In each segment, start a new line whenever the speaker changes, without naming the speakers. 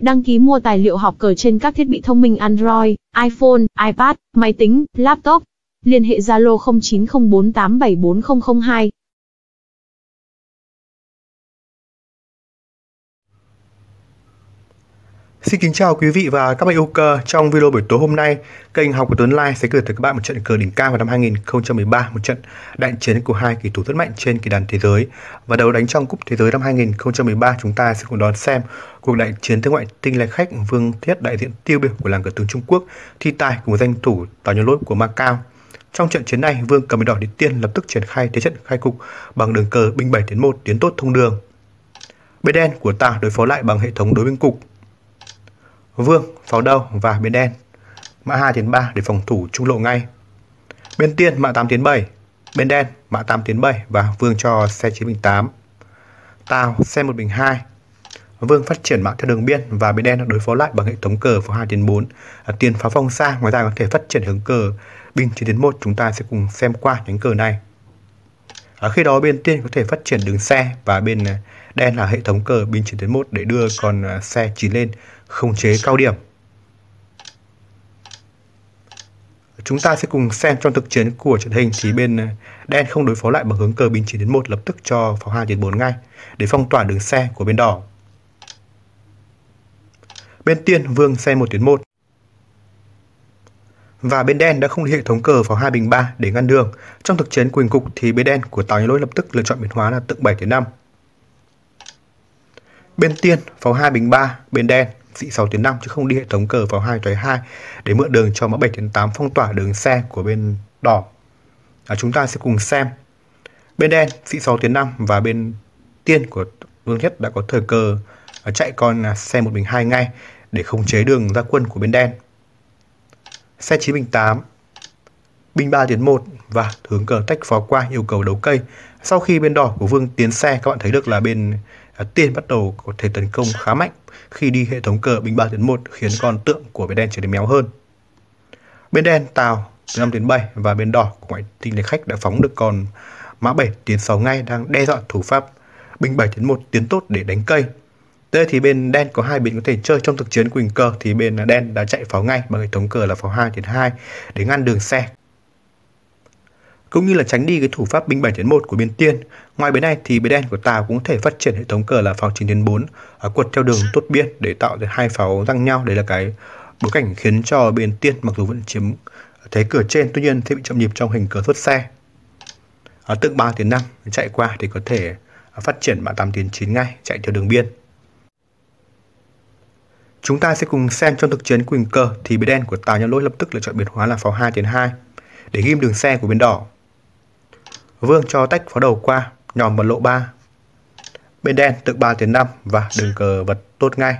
Đăng ký mua tài liệu học cờ trên các thiết bị thông minh Android, iPhone, iPad, máy tính, laptop. Liên hệ Zalo 0904874002. Xin kính chào quý vị và các bạn yêu cơ. Trong video buổi tối hôm nay, kênh Học của Tuấn Lai sẽ gửi tới các bạn một trận cờ đỉnh cao vào năm 2013, một trận đại chiến của hai kỳ thủ rất mạnh trên kỳ đàn thế giới. Và đấu đánh trong cúp thế giới năm 2013, chúng ta sẽ cùng đón xem cuộc đại chiến thương ngoại tinh lai khách Vương Thiết đại diện tiêu biểu của làng cờ tướng Trung Quốc thi tài cùng danh thủ Tào Nhân lỗi của Macau. Trong trận chiến này, Vương cầm đỏ đi tiên lập tức triển khai thế trận khai cục bằng đường cờ binh 7 1 tiến tốt thông đường. Bên đen của ta đối phó lại bằng hệ thống đối binh cục vương, pháo đầu và bên đen. Mã 2 tiến 3 để phòng thủ trung lộ ngay. Bên tiên mã 8 tiến 7, bên đen mã 8 tiến 7 và vương cho xe 9 bình 8. Tàu xe 1 bình 2. Vương phát triển mã theo đường biên và bên đen đối phó lại bằng hệ thống cờ pháo 2 tiến 4. À, tiền pháo phong xa ngoài ra có thể phát triển hướng cờ binh 9 tiến 1 chúng ta sẽ cùng xem qua nhánh cờ này. ở khi đó bên tiên có thể phát triển đường xe và bên đen là hệ thống cờ binh 9 tiến 1 để đưa con à, xe 9 lên khống chế cao điểm. Chúng ta sẽ cùng xem trong thực chiến của trận hình thì bên ờ, đen không đối phó lại bằng hướng cờ binh 9 đến 1 lập tức cho pháo hàng 4 ngay để phong tỏa đường xe của bên đỏ. Bên tiên vương xe 1 tiến 1 và bên đen đã không hệ thống cờ pháo 2 bình 3 để ngăn đường. Trong thực chiến quỳnh cục thì bên đen của Tào Nhân Lỗi lập tức lựa chọn biến hóa là tượng 7 tiến 5. Bên tiên pháo 2 bình 3, bên đen sĩ 6 tuyến 5 chứ không đi hệ thống cờ vào hai tuyến 2 để mượn đường cho mã 7 tuyến 8 phong tỏa đường xe của bên đỏ. À, chúng ta sẽ cùng xem bên đen sĩ 6 tuyến 5 và bên tiên của Vương Nhất đã có thời cờ à, chạy con à, xe một bình hai ngay để khống chế đường ra quân của bên đen. Xe 9 bình 8 binh 3 tuyến 1 và hướng cờ tách phó qua yêu cầu đấu cây. Sau khi bên đỏ của Vương tiến xe các bạn thấy được là bên À, Tiên bắt đầu có thể tấn công khá mạnh khi đi hệ thống cờ bình 3 tiến 1 khiến con tượng của bên đen trở nên méo hơn. Bên đen Tàu từ 5 tiến 7 và bên đỏ của ngoại tinh lệ khách đã phóng được con mã 7 tiến 6 ngay đang đe dọa thủ Pháp bình 7 tiến 1 tiến tốt để đánh cây. Đây thì bên đen có hai biến có thể chơi trong thực chiến quỳnh cờ thì bên đen đã chạy pháo ngay bằng hệ thống cờ là pháo 2 tiến 2 để ngăn đường xe cũng như là tránh đi cái thủ pháp binh 7.1 của biên tiên. Ngoài bên này thì bên đen của Tàu cũng có thể phát triển hệ thống cờ là pháo 9.4 ở à, quật theo đường tốt biên để tạo ra hai pháo răng nhau. Đấy là cái bối cảnh khiến cho biên tiên mặc dù vẫn chiếm thế cửa trên tuy nhiên thì bị chậm nhịp trong hình cờ xuất xe. ở tượng 3 tiến 5 chạy qua thì có thể à, phát triển mã 8 tiến 9 ngay chạy theo đường biên. Chúng ta sẽ cùng xem trong thực chiến của hình cờ thì bên đen của Tàu nhân lỗi lập tức lựa chọn biến hóa là pháo 2 tiến 2 để ghim đường xe của bên đỏ Vương cho tách pháo đầu qua, nhòm mật lộ 3. Bên đen tự 3 tiến 5 và đường cờ vật tốt ngay.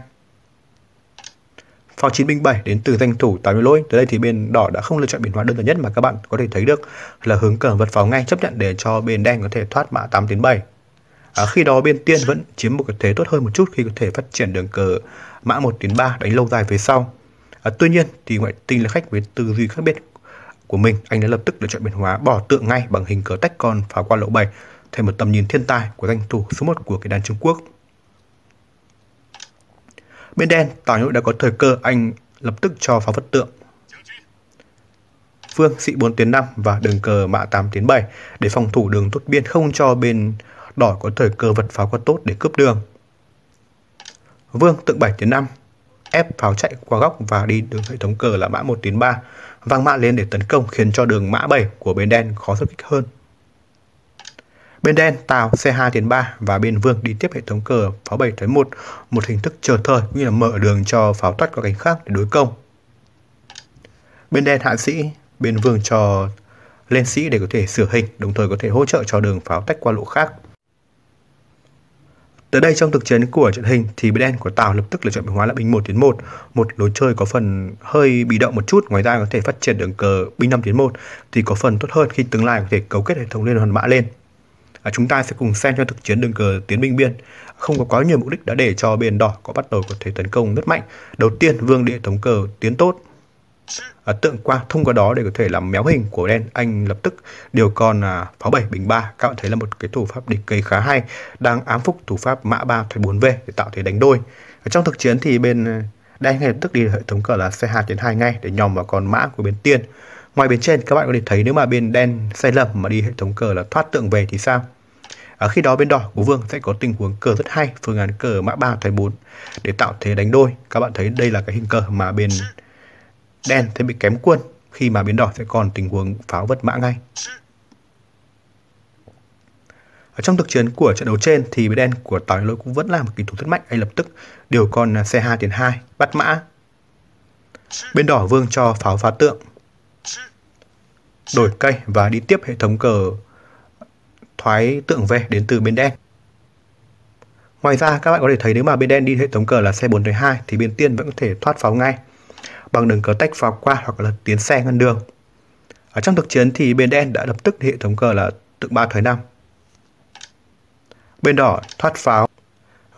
Pháo 9 binh 7 đến từ danh thủ 80 lỗi. Tới đây thì bên đỏ đã không lựa chọn biến hóa đơn giản nhất mà các bạn có thể thấy được là hướng cờ vật pháo ngay chấp nhận để cho bên đen có thể thoát mã 8 tiến 7. À, khi đó bên tiên vẫn chiếm một cái thế tốt hơn một chút khi có thể phát triển đường cờ mã 1 tiến 3 đánh lâu dài về sau. À, tuy nhiên thì ngoại tình là khách với tư duy khác biệt của mình, anh đã lập tức lựa chọn biến hóa bỏ tượng ngay bằng hình cờ tách con phá qua lỗ 7, thêm một tầm nhìn thiên tài của danh thủ số 1 của cái đàn Trung Quốc. Bên đen, Tào Nhội đã có thời cơ anh lập tức cho pháo vật tượng. Phương sĩ 4 tiến 5 và đường cờ mã 8 tiến 7 để phòng thủ đường tốt biên không cho bên đỏ có thời cơ vật pháo qua tốt để cướp đường. Vương tượng 7 tiến 5 ép pháo chạy qua góc và đi đường hệ thống cờ là mã 1 tiến 3 vang mã lên để tấn công khiến cho đường mã 7 của bên đen khó xuất kích hơn. Bên đen Tàu C2 tiến 3 và bên Vương đi tiếp hệ thống cờ pháo 7 tới 1, một hình thức chờ thời cũng như là mở đường cho pháo thoát qua cánh khác để đối công. Bên đen hạ sĩ, bên Vương cho lên sĩ để có thể sửa hình, đồng thời có thể hỗ trợ cho đường pháo tách qua lỗ khác. Tới đây trong thực chiến của trận hình thì bên đen của Tào lập tức lựa chọn biến hóa là binh 1 tiến 1, một lối chơi có phần hơi bị động một chút, ngoài ra có thể phát triển đường cờ binh 5 tiến 1 thì có phần tốt hơn khi tương lai có thể cấu kết hệ thống liên hoàn mã lên. À, chúng ta sẽ cùng xem cho thực chiến đường cờ tiến binh biên không có quá nhiều mục đích đã để cho bên đỏ có bắt đầu có thể tấn công rất mạnh đầu tiên vương địa thống cờ tiến tốt à, tượng qua thông qua đó để có thể làm méo hình của đen anh lập tức điều con à, pháo 7 bình 3 các bạn thấy là một cái thủ pháp địch cây khá hay đang ám phúc thủ pháp mã 3 thuế 4 về để tạo thế đánh đôi ở trong thực chiến thì bên à, đen ngay lập tức đi hệ thống cờ là xe 2 chiến 2 ngay để nhòm vào con mã của bên tiên ngoài bên trên các bạn có thể thấy nếu mà bên đen sai lầm mà đi hệ thống cờ là thoát tượng về thì sao À, khi đó bên đỏ của Vương sẽ có tình huống cờ rất hay, phương án cờ mã 3 thay 4 để tạo thế đánh đôi. Các bạn thấy đây là cái hình cờ mà bên đen sẽ bị kém quân khi mà biến đỏ sẽ còn tình huống pháo vất mã ngay. Ở trong thực chiến của trận đấu trên thì bên đen của tỏi lỗi cũng vẫn là một kỳ thủ rất mạnh anh lập tức điều con xe 2 tiền 2 bắt mã. Bên đỏ vương cho pháo phá tượng. Đổi cây và đi tiếp hệ thống cờ thoái tượng về đến từ bên đen. Ngoài ra các bạn có thể thấy nếu mà bên đen đi hệ thống cờ là xe 4 2 thì bên tiên vẫn có thể thoát pháo ngay bằng đường cờ tách pháo qua hoặc là tiến xe ngăn đường. Ở trong thực chiến thì bên đen đã lập tức hệ thống cờ là tượng 3 thới 5. Bên đỏ thoát pháo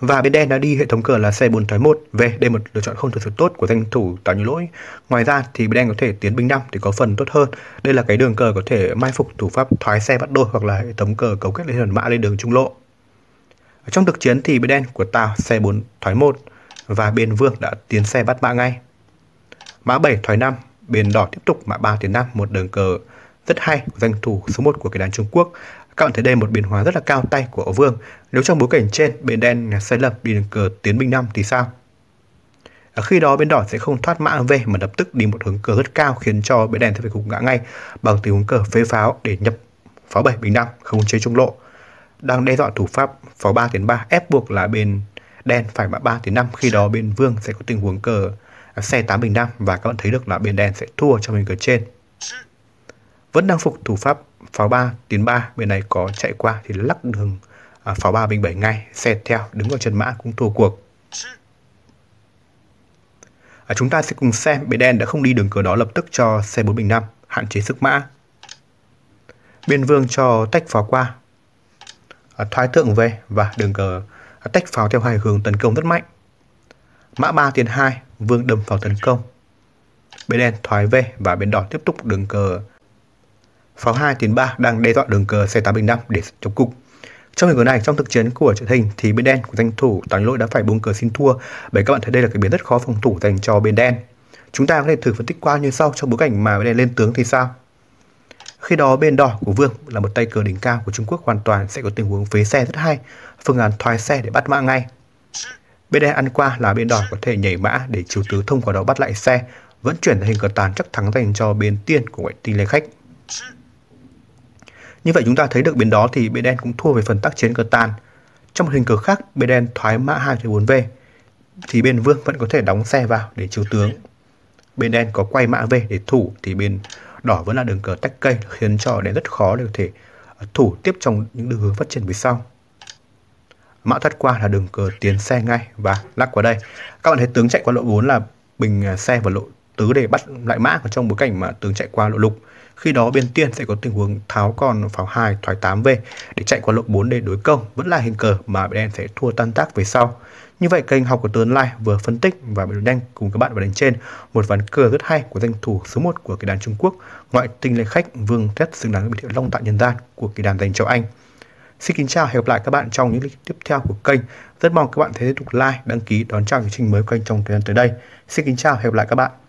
và bên đen đã đi hệ thống cờ là xe 4 thới 1 về đây một lựa chọn không thực sự tốt của danh thủ tạo Như Lỗi. Ngoài ra thì bên đen có thể tiến binh 5 thì có phần tốt hơn. Đây là cái đường cờ có thể mai phục thủ pháp thoái xe bắt đôi hoặc là hệ thống cờ cấu kết lên hồn mã lên đường trung lộ. Ở trong thực chiến thì bên đen của Tào xe 4 thoái 1 và bên vương đã tiến xe bắt mã ngay. Mã 7 thoái 5, Biển đỏ tiếp tục mã 3 tiến 5, một đường cờ rất hay của danh thủ số 1 của cái đàn Trung Quốc. Các bạn thấy đây một biến hóa rất là cao tay của Âu Vương. Nếu trong bối cảnh trên bên đen sai lầm đi đường cờ tiến binh 5 thì sao? À, khi đó bên đỏ sẽ không thoát mã về mà lập tức đi một hướng cờ rất cao khiến cho bên đen sẽ phải gục ngã ngay bằng tình huống cờ phế pháo để nhập pháo 7 bình 5 không chế trung lộ. Đang đe dọa thủ pháp pháo 3 tiến 3 ép buộc là bên đen phải mã 3 tiến 5 khi đó bên vương sẽ có tình huống cờ xe 8 bình 5 và các bạn thấy được là biển đen sẽ thua cho mình cửa trên. Vẫn đang phục thủ pháp pháo 3 tiến 3 bên này có chạy qua thì lắc đường à, pháo 3 bình 7 ngay, xe theo đứng vào chân mã cũng thua cuộc. À, chúng ta sẽ cùng xem biển đen đã không đi đường cửa đó lập tức cho xe 4 bình 5 hạn chế sức mã. Biên vương cho tách pháo qua, à, thoái thượng về và đường cờ à, tách pháo theo hai hướng tấn công rất mạnh. Mã 3 tiến 2, vương đâm vào tấn công. Bên đen thoái về và bên đỏ tiếp tục đường cờ. Pháo 2 tiến 3 đang đe dọa đường cờ xe 8 bình 5 để chống cục. Trong hình này, trong thực chiến của trận hình thì bên đen của danh thủ Tàng Lỗi đã phải buông cờ xin thua bởi các bạn thấy đây là cái biến rất khó phòng thủ dành cho bên đen. Chúng ta có thể thử phân tích qua như sau trong bối cảnh mà bên đen lên tướng thì sao? Khi đó bên đỏ của Vương là một tay cờ đỉnh cao của Trung Quốc hoàn toàn sẽ có tình huống phế xe rất hay, phương án thoái xe để bắt mã ngay. Bên đen ăn qua là bên đỏ có thể nhảy mã để chiếu tứ thông qua đó bắt lại xe, vẫn chuyển thành cờ tàn chắc thắng dành cho bên tiên của ngoại tinh lê khách. Như vậy chúng ta thấy được bên đó thì bên đen cũng thua về phần tác chiến cờ tàn. Trong một hình cờ khác, bên đen thoái mã 2 4 về thì bên vương vẫn có thể đóng xe vào để chiếu tướng. Bên đen có quay mã về để thủ thì bên đỏ vẫn là đường cờ tách cây khiến cho đen rất khó để có thể ờ, thủ tiếp trong những đường hướng phát triển về sau mã thoát qua là đường cờ tiến xe ngay và lắc qua đây các bạn thấy tướng chạy qua lộ 4 là bình à, xe vào lộ tứ để bắt lại mã ở trong bối cảnh mà tướng chạy qua lộ lục khi đó bên tiên sẽ có tình huống tháo còn pháo 2 thoái 8 về để chạy qua lộ 4 để đối công vẫn là hình cờ mà bên đen sẽ thua tan tác về sau như vậy kênh học của tướng Lai vừa phân tích và bình đen cùng các bạn vào đánh trên một ván cờ rất hay của danh thủ số 1 của kỳ đàn Trung Quốc ngoại tinh lệ khách Vương Thét xứng đáng với biệt hiệu Long Tại Nhân Gian của kỳ đàn dành cho Anh. Xin kính chào và hẹn gặp lại các bạn trong những clip tiếp theo của kênh. Rất mong các bạn thấy tiếp tục like, đăng ký, đón chào chương trình mới của kênh trong thời gian tới đây. Xin kính chào và hẹn gặp lại các bạn.